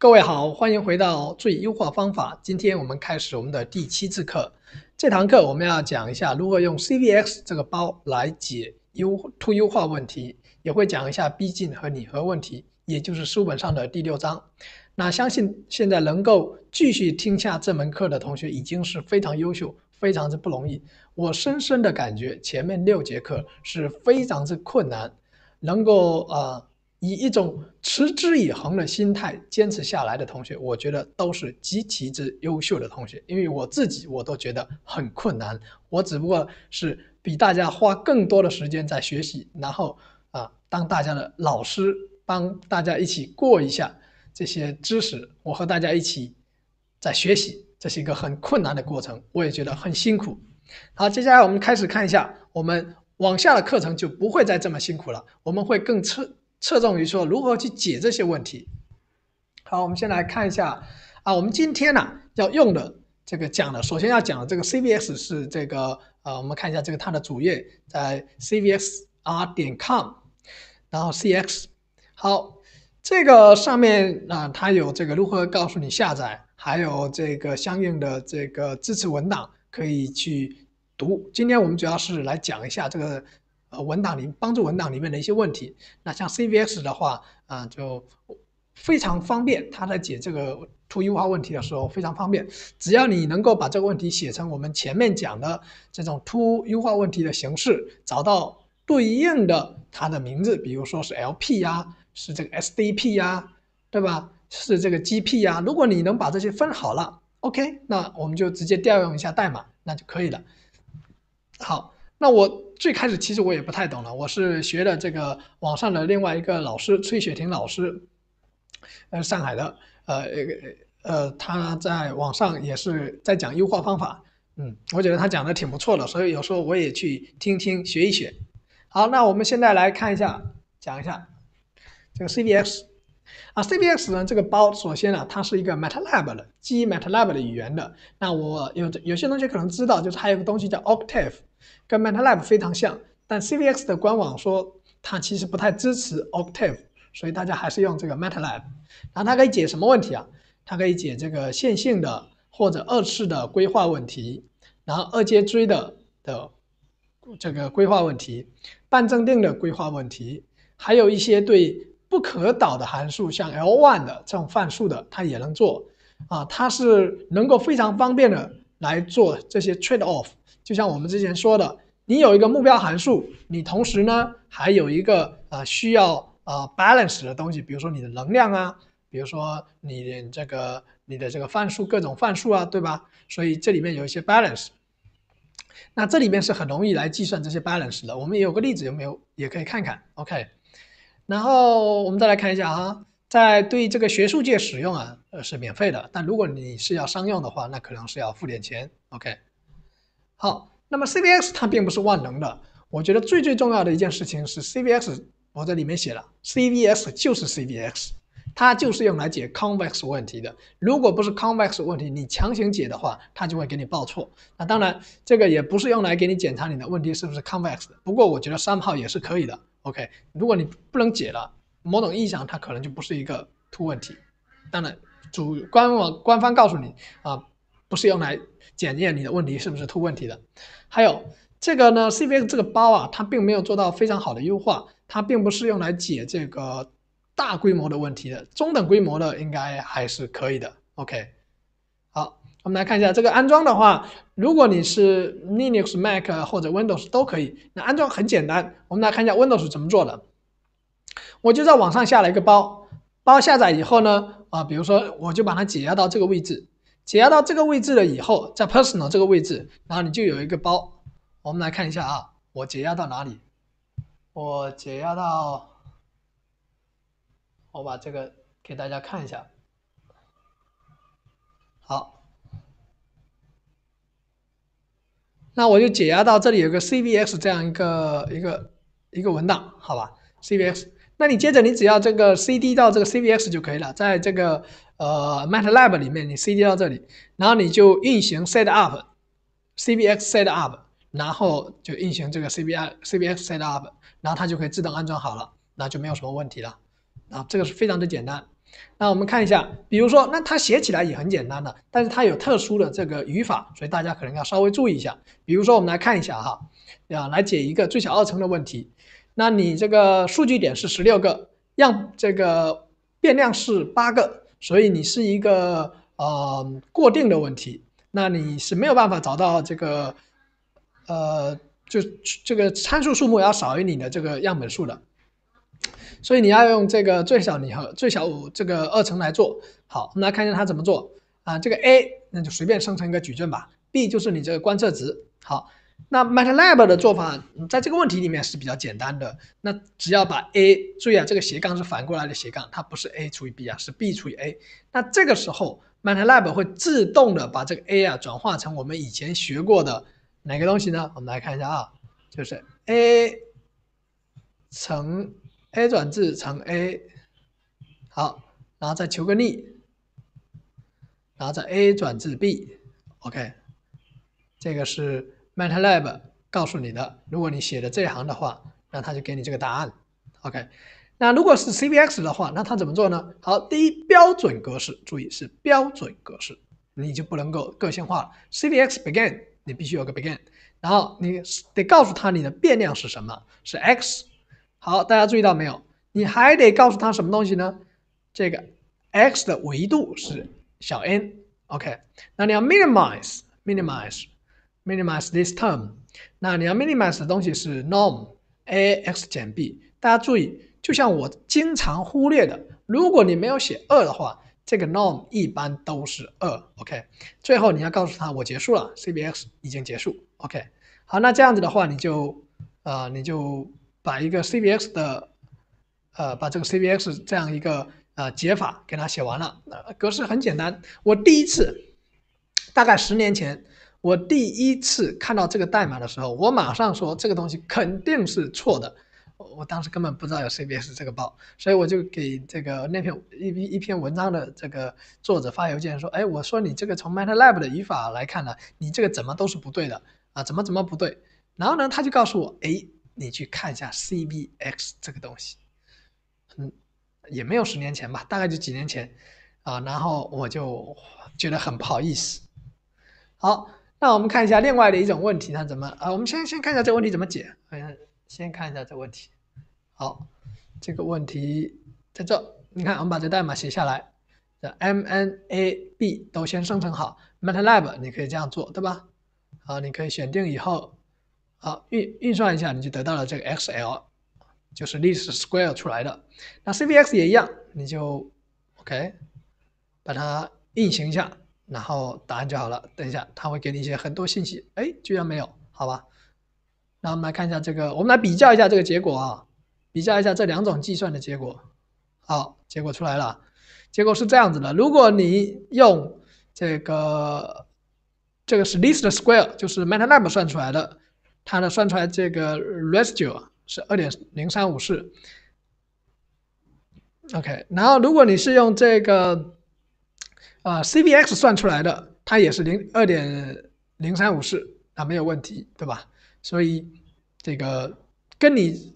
各位好，欢迎回到最优化方法。今天我们开始我们的第七次课。这堂课我们要讲一下如何用 CVX 这个包来解优 to 优化问题，也会讲一下逼近和拟合问题，也就是书本上的第六章。那相信现在能够继续听下这门课的同学已经是非常优秀，非常之不容易。我深深的感觉前面六节课是非常之困难，能够啊。以一种持之以恒的心态坚持下来的同学，我觉得都是极其之优秀的同学。因为我自己我都觉得很困难，我只不过是比大家花更多的时间在学习，然后啊，当大家的老师，帮大家一起过一下这些知识。我和大家一起在学习，这是一个很困难的过程，我也觉得很辛苦。好，接下来我们开始看一下，我们往下的课程就不会再这么辛苦了，我们会更彻。侧重于说如何去解这些问题。好，我们先来看一下啊，我们今天呢要用的这个讲的，首先要讲的这个 CVX 是这个呃，我们看一下这个它的主页在 CVXR 点 com，然后 CX。好，这个上面啊，它有这个如何告诉你下载，还有这个相应的这个支持文档可以去读。今天我们主要是来讲一下这个。呃，文档里帮助文档里面的一些问题，那像 CVX 的话啊，就非常方便。它在解这个 to 优化问题的时候非常方便，只要你能够把这个问题写成我们前面讲的这种 to 优化问题的形式，找到对应的它的名字，比如说是 LP 呀，是这个 SDP 呀，对吧？是这个 GP 呀。如果你能把这些分好了，OK，那我们就直接调用一下代码，那就可以了。好，那我。最开始其实我也不太懂了，我是学的这个网上的另外一个老师崔雪婷老师，呃，上海的，呃，呃，呃，他在网上也是在讲优化方法，嗯，我觉得他讲的挺不错的，所以有时候我也去听听学一学。好，那我们现在来看一下，讲一下这个 c d x 啊，CVX 呢？这个包首先呢，它是一个 MATLAB 的，基于 MATLAB 的语言的。那我有有些同学可能知道，就是还有个东西叫 Octave，跟 MATLAB 非常像。但 CVX 的官网说，它其实不太支持 Octave，所以大家还是用这个 MATLAB。然后它可以解什么问题啊？它可以解这个线性的或者二次的规划问题，然后二阶锥的的这个规划问题，半正定的规划问题，还有一些对。不可导的函数，像 L1 的这种范数的，它也能做啊，它是能够非常方便的来做这些 trade off。就像我们之前说的，你有一个目标函数，你同时呢还有一个呃需要呃 balance 的东西，比如说你的能量啊，比如说你这个你的这个范数各种范数啊，对吧？所以这里面有一些 balance。那这里面是很容易来计算这些 balance 的。我们也有个例子，有没有？也可以看看。OK。然后我们再来看一下哈，在对这个学术界使用啊，呃是免费的。但如果你是要商用的话，那可能是要付点钱。OK，好，那么 CVX 它并不是万能的。我觉得最最重要的一件事情是 CVX，我在里面写了，CVX 就是 CVX，它就是用来解 convex 问题的。如果不是 convex 问题，你强行解的话，它就会给你报错。那当然，这个也不是用来给你检查你的问题是不是 convex 的。不过我觉得三号也是可以的。OK，如果你不能解了某种意义上它可能就不是一个凸问题。当然，主官网官方告诉你啊，不是用来检验你的问题是不是凸问题的。还有这个呢，CVX 这个包啊，它并没有做到非常好的优化，它并不是用来解这个大规模的问题的。中等规模的应该还是可以的。OK。我们来看一下这个安装的话，如果你是 Linux、Mac 或者 Windows 都可以。那安装很简单，我们来看一下 Windows 怎么做的。我就在网上下了一个包，包下载以后呢，啊，比如说我就把它解压到这个位置，解压到这个位置了以后，在 Personal 这个位置，然后你就有一个包。我们来看一下啊，我解压到哪里？我解压到，我把这个给大家看一下，好。那我就解压到这里，有个 CBX 这样一个一个一个文档，好吧，CBX。那你接着你只要这个 CD 到这个 CBX 就可以了，在这个呃 MATLAB 里面你 CD 到这里，然后你就运行 setup，CBX setup，然后就运行这个 CBI CBX setup，然后它就可以自动安装好了，那就没有什么问题了，啊，这个是非常的简单。那我们看一下，比如说，那它写起来也很简单的，但是它有特殊的这个语法，所以大家可能要稍微注意一下。比如说，我们来看一下哈，啊，来解一个最小二乘的问题。那你这个数据点是十六个，样这个变量是八个，所以你是一个呃过定的问题。那你是没有办法找到这个呃，就这个参数数目要少于你的这个样本数的。所以你要用这个最小拟合、最小这个二层来做。好，我们来看一下它怎么做啊？这个 A 那就随便生成一个矩阵吧。B 就是你这个观测值。好，那 MATLAB 的做法在这个问题里面是比较简单的。那只要把 A 注意啊，这个斜杠是反过来的斜杠，它不是 A 除以 B 啊，是 B 除以 A。那这个时候 MATLAB 会自动的把这个 A 啊转化成我们以前学过的哪个东西呢？我们来看一下啊，就是 A 乘。A 转置乘 A，好，然后再求个逆，然后再 A 转置 B，OK，这个是 MATLAB 告诉你的。如果你写的这行的话，那它就给你这个答案，OK。那如果是 CVX 的话，那它怎么做呢？好，第一标准格式，注意是标准格式，你就不能够个性化了。CVX begin，你必须有个 begin，然后你得告诉他你的变量是什么，是 x。好，大家注意到没有？你还得告诉他什么东西呢？这个 x 的维度是小 n，OK。那你要 minimize，minimize，minimize this term。那你要 minimize 的东西是 norm a x 减 b。大家注意，就像我经常忽略的，如果你没有写二的话，这个 norm 一般都是二，OK。最后你要告诉他，我结束了，CBX 已经结束，OK。好，那这样子的话，你就，呃，你就。把一个 CBX 的，呃，把这个 CBX 这样一个呃解法给它写完了，格式很简单。我第一次，大概十年前，我第一次看到这个代码的时候，我马上说这个东西肯定是错的。我当时根本不知道有 c b s 这个包，所以我就给这个那篇一一篇文章的这个作者发邮件说，哎，我说你这个从 MATLAB 的语法来看呢，你这个怎么都是不对的啊，怎么怎么不对？然后呢，他就告诉我，哎。你去看一下 CBX 这个东西，嗯，也没有十年前吧，大概就几年前啊，然后我就觉得很不好意思。好，那我们看一下另外的一种问题，它怎么啊？我们先先看一下这个问题怎么解，嗯，先看一下这个问题。好，这个问题在这，你看，我们把这代码写下来，这 M、N、A、B 都先生成好，Matlab 你可以这样做，对吧？好，你可以选定以后。好，运运算一下，你就得到了这个 x l，就是 least square 出来的。那 cvx 也一样，你就 OK，把它运行一下，然后答案就好了。等一下，它会给你一些很多信息。哎，居然没有，好吧。那我们来看一下这个，我们来比较一下这个结果啊，比较一下这两种计算的结果。好，结果出来了，结果是这样子的。如果你用这个，这个是 least square，就是 matlab 算出来的。它的算出来这个 residual 是二点零三五四，OK。然后如果你是用这个啊 CVX 算出来的，它也是零二点零三五四啊，没有问题，对吧？所以这个跟你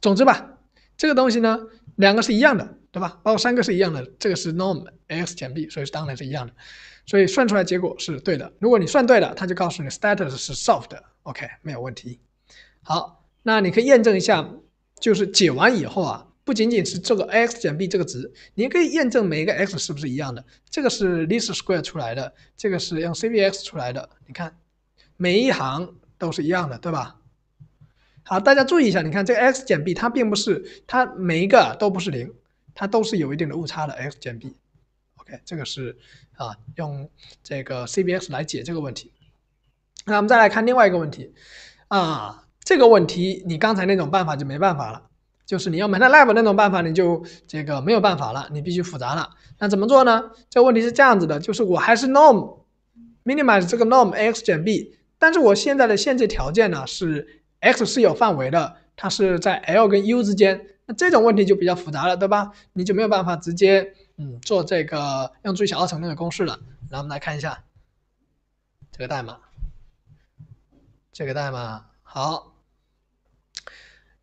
总之吧，这个东西呢，两个是一样的，对吧？包括三个是一样的，这个是 norm x 减 b，所以当然是一样的。所以算出来结果是对的。如果你算对了，它就告诉你 status 是 soft。OK，没有问题。好，那你可以验证一下，就是解完以后啊，不仅仅是这个 x 减 b 这个值，你可以验证每一个 x 是不是一样的。这个是 Least Square 出来的，这个是用 CBX 出来的。你看，每一行都是一样的，对吧？好，大家注意一下，你看这个 x 减 b 它并不是，它每一个都不是零，它都是有一定的误差的 x 减 b。OK，这个是啊，用这个 CBX 来解这个问题。那我们再来看另外一个问题，啊，这个问题你刚才那种办法就没办法了，就是你要 m a t l a b 那种办法你就这个没有办法了，你必须复杂了。那怎么做呢？这问题是这样子的，就是我还是 norm，minimize 这个 norm x 减 b，但是我现在的限制条件呢是 x 是有范围的，它是在 l 跟 u 之间。那这种问题就比较复杂了，对吧？你就没有办法直接嗯做这个用最小二乘那个公式了。后我们来看一下这个代码。这个代码好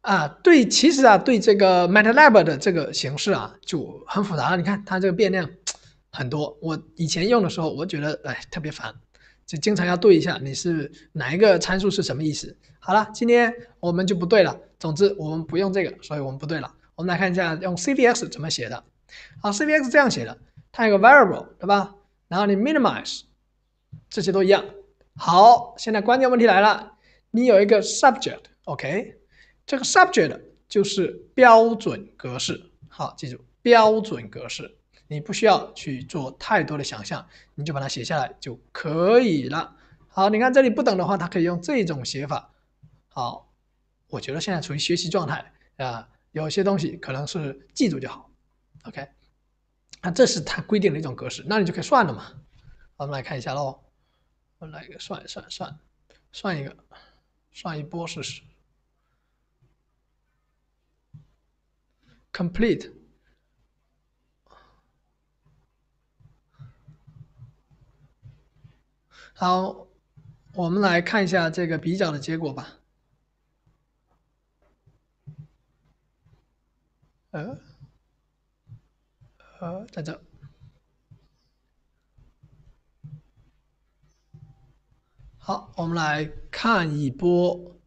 啊，对，其实啊，对这个 MATLAB 的这个形式啊，就很复杂了。你看它这个变量很多，我以前用的时候，我觉得哎特别烦，就经常要对一下你是哪一个参数是什么意思。好了，今天我们就不对了。总之我们不用这个，所以我们不对了。我们来看一下用 CVX 怎么写的。好，CVX 这样写的，它有个 variable 对吧？然后你 minimize，这些都一样。好，现在关键问题来了，你有一个 subject，OK，这个 subject 就是标准格式，好，记住标准格式，你不需要去做太多的想象，你就把它写下来就可以了。好，你看这里不等的话，它可以用这种写法。好，我觉得现在处于学习状态啊，有些东西可能是记住就好，OK，那这是它规定的一种格式，那你就可以算了嘛。我们来看一下喽。来个算一算算，算一个，算一波试试。Complete。好，我们来看一下这个比较的结果吧。呃，呃，在这。好，我们来看一波，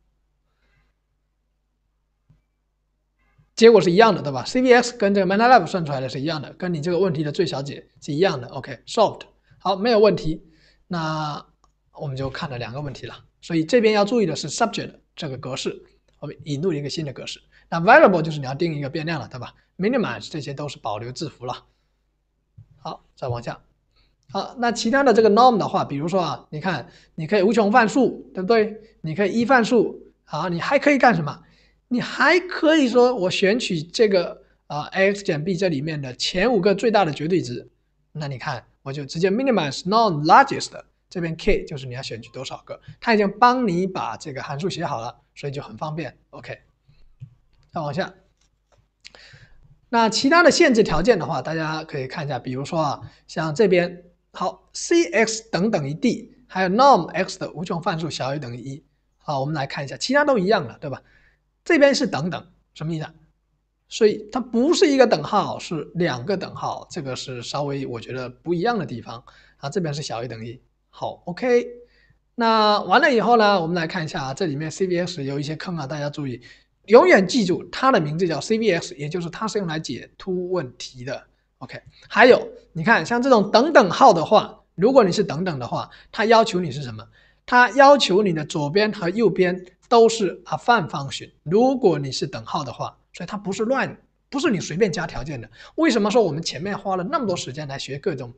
结果是一样的，对吧？CVX 跟这个 MATLAB 算出来的是一样的，跟你这个问题的最小解是一样的。OK，solved。好，没有问题。那我们就看了两个问题了。所以这边要注意的是 subject 这个格式，我们引入一个新的格式。那 variable 就是你要定一个变量了，对吧？minimize 这些都是保留字符了。好，再往下。好，那其他的这个 norm 的话，比如说啊，你看，你可以无穷范数，对不对？你可以一范数，好，你还可以干什么？你还可以说我选取这个啊，a x 减 b 这里面的前五个最大的绝对值，那你看，我就直接 minimize norm largest，这边 k 就是你要选取多少个，他已经帮你把这个函数写好了，所以就很方便。OK，再往下，那其他的限制条件的话，大家可以看一下，比如说啊，像这边。好，c x 等等于 d，还有 norm x 的无穷范数小于等于一。好，我们来看一下，其他都一样了，对吧？这边是等等，什么意思？所以它不是一个等号，是两个等号，这个是稍微我觉得不一样的地方啊。这边是小于等于。一。好，OK，那完了以后呢，我们来看一下啊，这里面 C V X 有一些坑啊，大家注意，永远记住它的名字叫 C V X，也就是它是用来解凸问题的。OK，还有你看，像这种等等号的话，如果你是等等的话，它要求你是什么？它要求你的左边和右边都是 a i 方 n 如果你是等号的话，所以它不是乱，不是你随便加条件的。为什么说我们前面花了那么多时间来学各种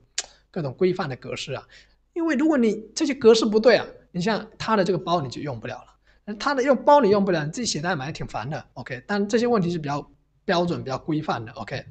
各种规范的格式啊？因为如果你这些格式不对啊，你像它的这个包你就用不了了。那它的用包你用不了，你自己写代码也挺烦的。OK，但这些问题是比较标准、比较规范的。OK。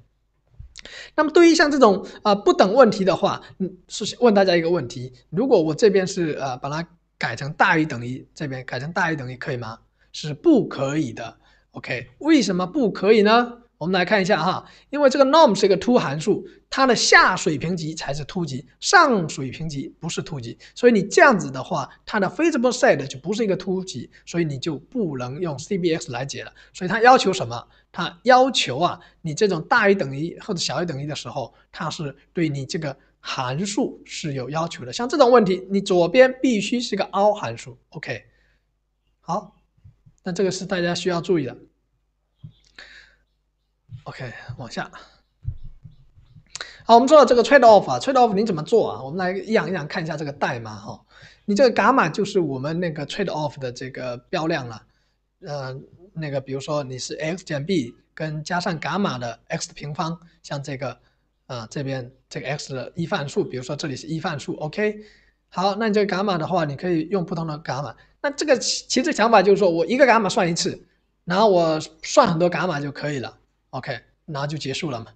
那么对于像这种啊不等问题的话，嗯，是问大家一个问题：如果我这边是呃把它改成大于等于，这边改成大于等于可以吗？是不可以的。OK，为什么不可以呢？我们来看一下哈，因为这个 norm 是一个凸函数，它的下水平级才是凸级，上水平级不是凸级，所以你这样子的话，它的 feasible set 就不是一个凸级，所以你就不能用 cbx 来解了。所以它要求什么？它要求啊，你这种大于等于或者小于等于的时候，它是对你这个函数是有要求的。像这种问题，你左边必须是个凹函数。OK，好，那这个是大家需要注意的。OK，往下。好，我们说到这个 trade off 啊，trade off，你怎么做啊？我们来养一养，看一下这个代码哈。你这个伽马就是我们那个 trade off 的这个标量了。呃，那个比如说你是 x 减 b 跟加上伽马的 x 的平方，像这个啊，这边这个 x 的一范数，比如说这里是一范数。OK，好，那你这个伽马的话，你可以用不同的伽马。那这个其实想法就是说我一个伽马算一次，然后我算很多伽马就可以了。OK，然后就结束了嘛？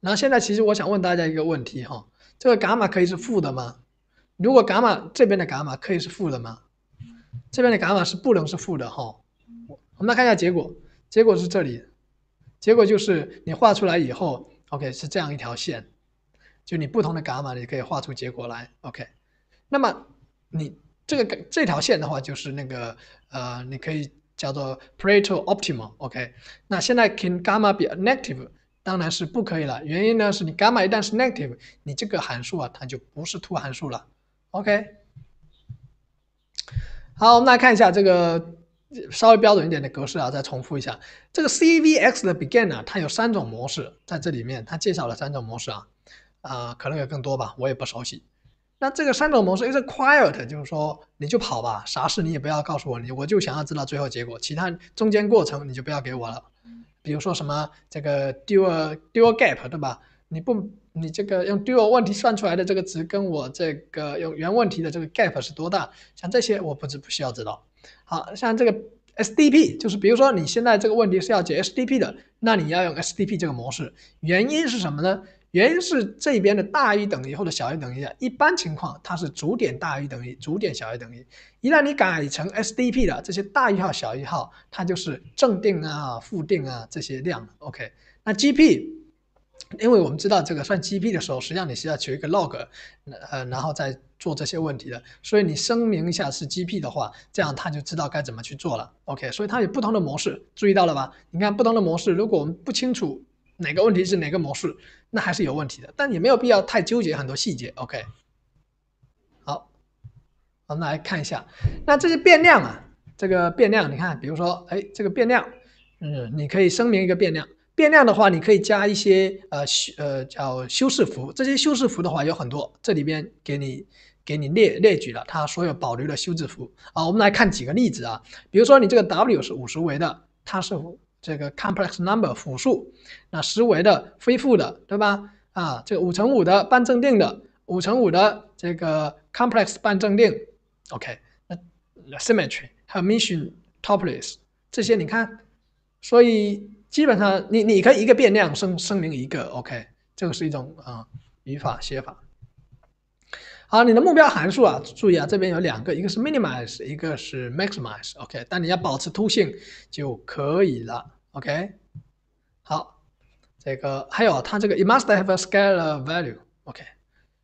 然后现在其实我想问大家一个问题哈，这个伽马可以是负的吗？如果伽马这边的伽马可以是负的吗？这边的伽马是不能是负的哈。我们来看一下结果，结果是这里，结果就是你画出来以后，OK 是这样一条线，就你不同的伽马你可以画出结果来，OK。那么你这个这这条线的话就是那个呃，你可以。叫做 Pareto optimal，OK。那现在 can gamma be negative？当然是不可以了。原因呢是，你 gamma 一旦是 negative，你这个函数啊，它就不是凸函数了，OK。好，我们来看一下这个稍微标准一点的格式啊，再重复一下。这个 CVX 的 begin 啊，它有三种模式，在这里面它介绍了三种模式啊，啊，可能有更多吧，我也不熟悉。那这个三种模式，一个是 quiet，就是说你就跑吧，啥事你也不要告诉我，你我就想要知道最后结果，其他中间过程你就不要给我了。比如说什么这个 dual dual gap 对吧？你不你这个用 dual 问题算出来的这个值跟我这个用原问题的这个 gap 是多大？像这些我不知不需要知道。好像这个 SDP 就是比如说你现在这个问题是要解 SDP 的，那你要用 SDP 这个模式，原因是什么呢？原因是这边的大于等于或者小于等于啊，一般情况它是主点大于等于，主点小于等于。一旦你改成 S D P 了，这些大于号、小于号，它就是正定啊、负定啊这些量。OK，那 G P，因为我们知道这个算 G P 的时候，实际上你是要求一个 log，呃，然后再做这些问题的。所以你声明一下是 G P 的话，这样它就知道该怎么去做了。OK，所以它有不同的模式，注意到了吧？你看不同的模式，如果我们不清楚哪个问题是哪个模式。那还是有问题的，但也没有必要太纠结很多细节。OK，好，我们来看一下，那这些变量啊，这个变量，你看，比如说，哎，这个变量，嗯，你可以声明一个变量。变量的话，你可以加一些呃呃叫修饰符，这些修饰符的话有很多，这里边给你给你列列举了它所有保留的修饰符啊。我们来看几个例子啊，比如说你这个 W 是五十维的，它是。这个 complex number 复数，那实维的、非负的，对吧？啊，这个五乘五的半正定的，五乘五的这个 complex 半正定，OK。那 symmetry 还有 mission topless 这些，你看，所以基本上你你可以一个变量声明一个 OK，这个是一种啊语法写法。好，你的目标函数啊，注意啊，这边有两个，一个是 minimize，一个是 maximize，OK，但你要保持凸性就可以了，OK。好，这个还有它这个 it must have a scalar value，OK，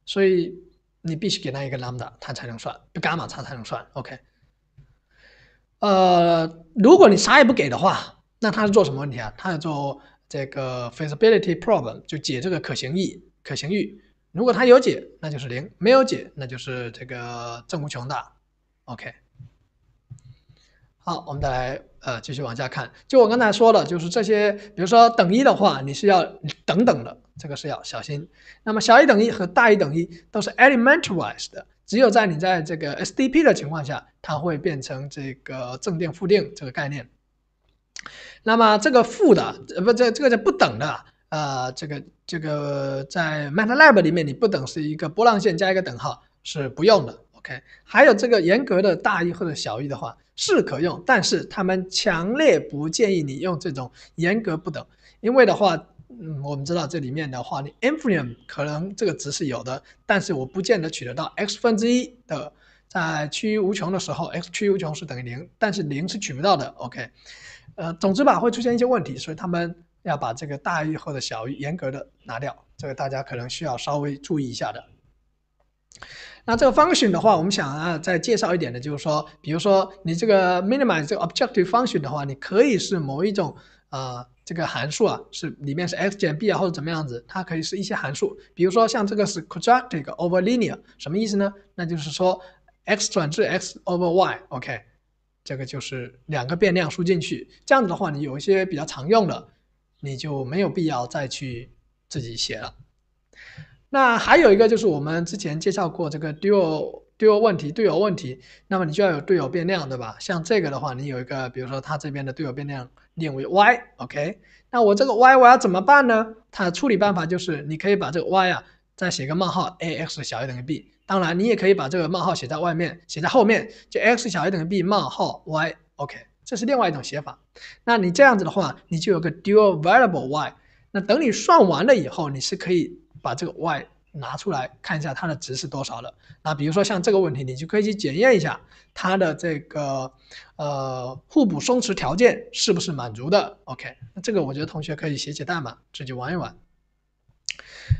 所以你必须给它一个 lambda，它才能算，就 g a 它才能算，OK。呃，如果你啥也不给的话，那它是做什么问题啊？它是做这个 feasibility problem，就解这个可行域，可行域。如果它有解，那就是零；没有解，那就是这个正无穷的。OK，好，我们再来呃继续往下看。就我刚才说的，就是这些，比如说等一的话，你是要等等的，这个是要小心。那么小一等于和大一等于都是 elementwise 的，只有在你在这个 SDP 的情况下，它会变成这个正定、负定这个概念。那么这个负的，呃不，这这个叫不等的。呃，这个这个在 MATLAB 里面，你不等是一个波浪线加一个等号是不用的，OK。还有这个严格的大于或者小于的话是可用，但是他们强烈不建议你用这种严格不等，因为的话，嗯，我们知道这里面的话，你 infimum 可能这个值是有的，但是我不见得取得到 x 分之一的在趋于无穷的时候，x 趋于无穷是等于零，但是零是取不到的，OK。呃，总之吧，会出现一些问题，所以他们。要把这个大于或者小于严格的拿掉，这个大家可能需要稍微注意一下的。那这个 function 的话，我们想啊再介绍一点的，就是说，比如说你这个 minimize 这个 objective function 的话，你可以是某一种啊这个函数啊，是里面是 x 减 b 啊或者怎么样子，它可以是一些函数，比如说像这个是 quadratic over linear，什么意思呢？那就是说 x 转置 x over y，OK，这个就是两个变量输进去，这样子的话，你有一些比较常用的。你就没有必要再去自己写了。那还有一个就是我们之前介绍过这个 d 友队 o 问题队友问题，那么你就要有队友变量，对吧？像这个的话，你有一个，比如说他这边的队友变量列为 y，OK？那我这个 y 我要怎么办呢？它的处理办法就是你可以把这个 y 啊再写个冒号 a x 小于等于 b。当然，你也可以把这个冒号写在外面，写在后面，就 x 小于等于 b 冒号 y，OK？这是另外一种写法，那你这样子的话，你就有个 dual variable y。那等你算完了以后，你是可以把这个 y 拿出来看一下它的值是多少的。那比如说像这个问题，你就可以去检验一下它的这个呃互补松弛条件是不是满足的。OK，那这个我觉得同学可以写写代码，自己玩一玩。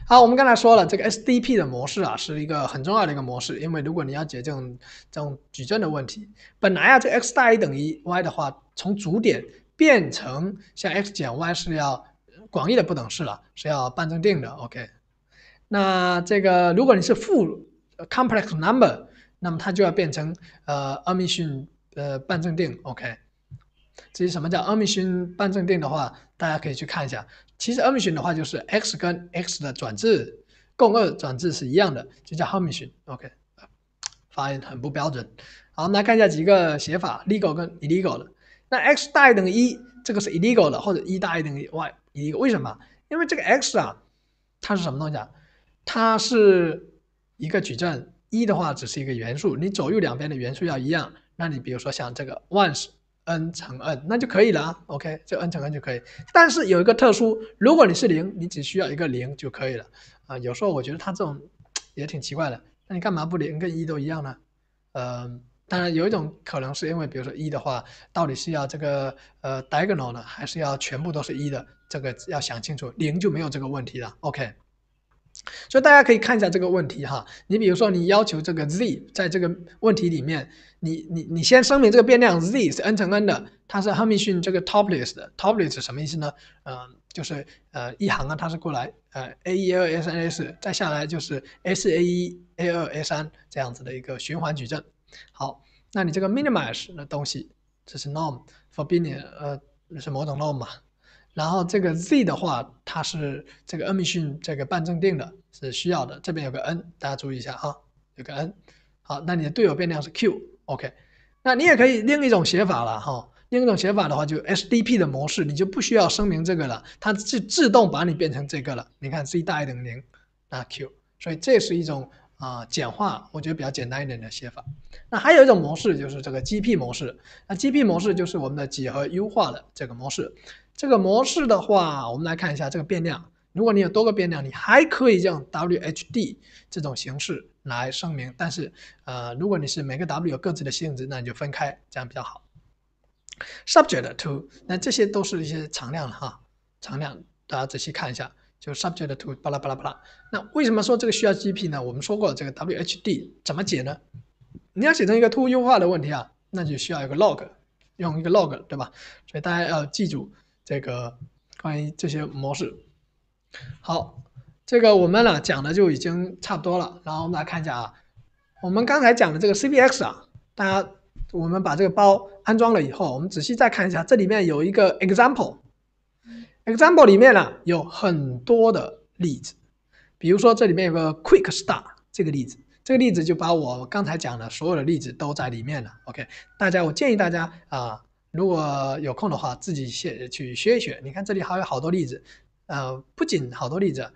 好，我们刚才说了这个 S D P 的模式啊，是一个很重要的一个模式。因为如果你要解这种这种矩阵的问题，本来啊，这 x 大于等于 y 的话，从主点变成像 x 减 y 是要广义的不等式了，是要半正定的。OK，那这个如果你是负 complex number，那么它就要变成呃，i 密逊呃半正定。OK，至于什么叫 i 密逊半正定的话，大家可以去看一下。其实 h m i i o n 的话就是 x 跟 x 的转置共二转置是一样的，就叫 h e r m i i o OK，发音很不标准。好，我们来看一下几个写法，legal 跟 illegal 的。那 x 大于等于一，这个是 illegal 的，或者一大于等于 y illegal。为什么？因为这个 x 啊，它是什么东西啊？它是一个矩阵一的话只是一个元素，你左右两边的元素要一样。那你比如说像这个 ones。n 乘 n 那就可以了啊，OK，就 n 乘 n 就可以。但是有一个特殊，如果你是零，你只需要一个零就可以了啊。有时候我觉得它这种也挺奇怪的，那你干嘛不连个一都一样呢？嗯，当然有一种可能是因为，比如说一的话，到底是要这个呃 diagonal 呢，还是要全部都是一的？这个要想清楚。零就没有这个问题了，OK。所以大家可以看一下这个问题哈，你比如说你要求这个 z 在这个问题里面，你你你先声明这个变量 z 是 n 乘 n 的，它是 Hermitian 这个 topless 的，topless 什么意思呢？嗯，就是呃一行啊它是过来呃 a 一 a 二 a 三再下来就是 s a 一 a 二 a 三这样子的一个循环矩阵。好，那你这个 minimize 的东西，这是 norm，forbidden 呃是某种 norm 嘛？然后这个 z 的话，它是这个 emission 这个半正定的，是需要的。这边有个 n，大家注意一下啊，有个 n。好，那你的队友变量是 q，OK。那你也可以另一种写法了哈，另一种写法的话，就 SDP 的模式，你就不需要声明这个了，它自自动把你变成这个了。你看 z 大于等于零那 q，所以这是一种啊简化，我觉得比较简单一点的写法。那还有一种模式就是这个 GP 模式，那 GP 模式就是我们的几何优化的这个模式。这个模式的话，我们来看一下这个变量。如果你有多个变量，你还可以用 W H D 这种形式来声明。但是，呃，如果你是每个 W 有各自的性质，那你就分开，这样比较好。Subject to，那这些都是一些常量了哈，常量大家仔细看一下，就 Subject to 巴拉巴拉巴拉。那为什么说这个需要 G P 呢？我们说过这个 W H D 怎么解呢？你要写成一个 To 优化的问题啊，那就需要一个 log，用一个 log 对吧？所以大家要记住。这个关于这些模式，好，这个我们呢讲的就已经差不多了。然后我们来看一下啊，我们刚才讲的这个 CBX 啊，大家我们把这个包安装了以后，我们仔细再看一下，这里面有一个 example，example 里面呢有很多的例子，比如说这里面有个 quick start 这个例子，这个例子就把我刚才讲的所有的例子都在里面了。OK，大家我建议大家啊。如果有空的话，自己写去学一学。你看这里还有好多例子，呃，不仅好多例子，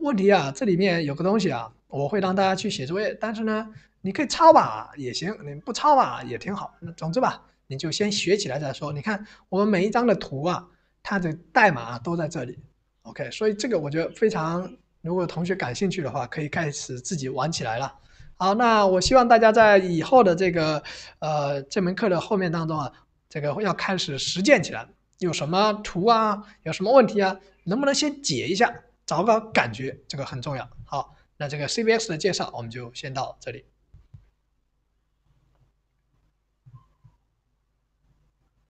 问题啊，这里面有个东西啊，我会让大家去写作业，但是呢，你可以抄吧也行，你不抄吧也挺好。总之吧，你就先学起来再说。你看我们每一张的图啊，它的代码都在这里。OK，所以这个我觉得非常，如果同学感兴趣的话，可以开始自己玩起来了。好，那我希望大家在以后的这个呃这门课的后面当中啊。这个要开始实践起来，有什么图啊，有什么问题啊，能不能先解一下，找个感觉，这个很重要。好，那这个 c v x 的介绍我们就先到这里。